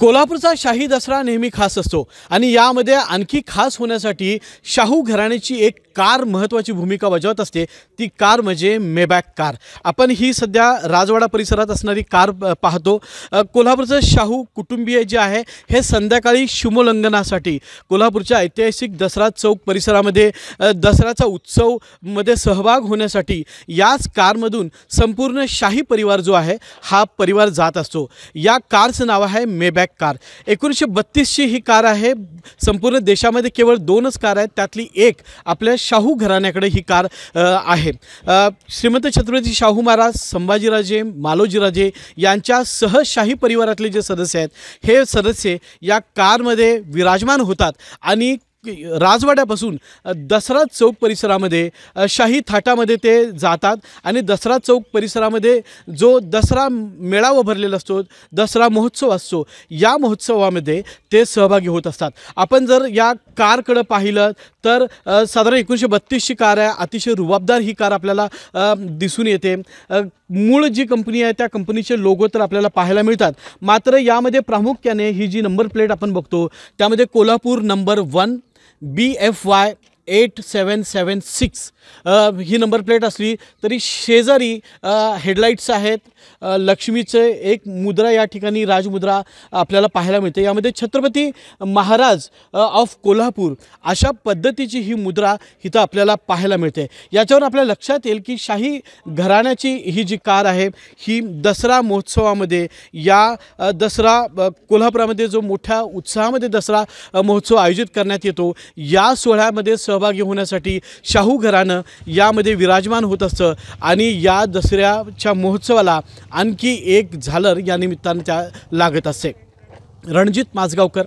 कोल्हापूरचा शाही दसरा नेहमी खास असतो आणि यामध्ये आणखी खास होण्यासाठी शाहू घराण्याची एक कार महत्त्वाची भूमिका बजावत असते ती कार म्हणजे मेबॅक कार आपण ही सध्या राजवाडा परिसरात असणारी कार पाहतो कोल्हापूरचं शाहू कुटुंबीय जे आहे हे संध्याकाळी शिमोल्लंघनासाठी कोल्हापूरच्या ऐतिहासिक दसरा चौक परिसरामध्ये दसऱ्याचा उत्सवमध्ये सहभाग होण्यासाठी याच कारमधून संपूर्ण शाही परिवार जो आहे हा परिवार जात असतो या कारचं नाव आहे मेबॅक कार एकोणीसशे बत्तीसची ही कार आहे संपूर्ण देशामध्ये केवळ दोनच कार आहेत त्यातली एक आपल्या शाहू घराण्याकडे ही कार आहे श्रीमंत छत्रपती शाहू महाराज संभाजीराजे मालोजीराजे यांच्या सहशाही परिवारातले जे सदस्य आहेत हे सदस्य या कारमध्ये विराजमान होतात आणि राजवाड्यापासून दसरा चौक परिसरामध्ये शाही थाटामध्ये ते जातात आणि दसरा चौक परिसरामध्ये जो दसरा मेळावा भरलेला असतो दसरा महोत्सव असतो या महोत्सवामध्ये ते सहभागी होत असतात आपण जर या कारकडं पाहिलं तर साधारण एकोणीसशे बत्तीसची कार आहे अतिशय रुबाबदार ही कार आपल्याला दिसून येते मूळ जी कंपनी आहे त्या कंपनीचे लोगो तर आपल्याला पाहायला मिळतात मात्र यामध्ये प्रामुख्याने ही जी नंबर प्लेट आपण बघतो त्यामध्ये Kolhapur number one BFY eight seven seven six ही नंबर प्लेट असली तरी शेजारी हेडलाईट्स आहेत लक्ष्मीचे एक मुद्रा या ठिकाणी राजमुद्रा आपल्याला पाहायला मिळते यामध्ये छत्रपती महाराज ऑफ कोल्हापूर अशा पद्धतीची ही मुद्रा इथं आपल्याला पाहायला मिळते याच्यावर आपल्या लक्षात येईल की शाही घराण्याची ही जी कार आहे ही दसरा महोत्सवामध्ये या दसरा कोल्हापुरामध्ये जो मोठ्या उत्साहामध्ये दसरा महोत्सव आयोजित करण्यात येतो या सोहळ्यामध्ये स सहभागी होण्यासाठी शाहू घरानं यामध्ये विराजमान होत असतं आणि या दसऱ्याच्या महोत्सवाला आणखी एक झालर या निमित्तानं त्या लागत असते रणजित माजगावकर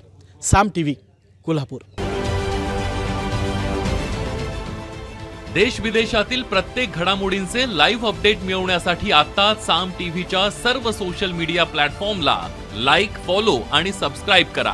साम टी व्ही कोल्हापूर देश विदेशातील प्रत्येक घडामोडींचे लाईव्ह अपडेट मिळवण्यासाठी आता साम टीव्हीच्या सर्व सोशल मीडिया प्लॅटफॉर्मला लाईक फॉलो आणि सबस्क्राईब करा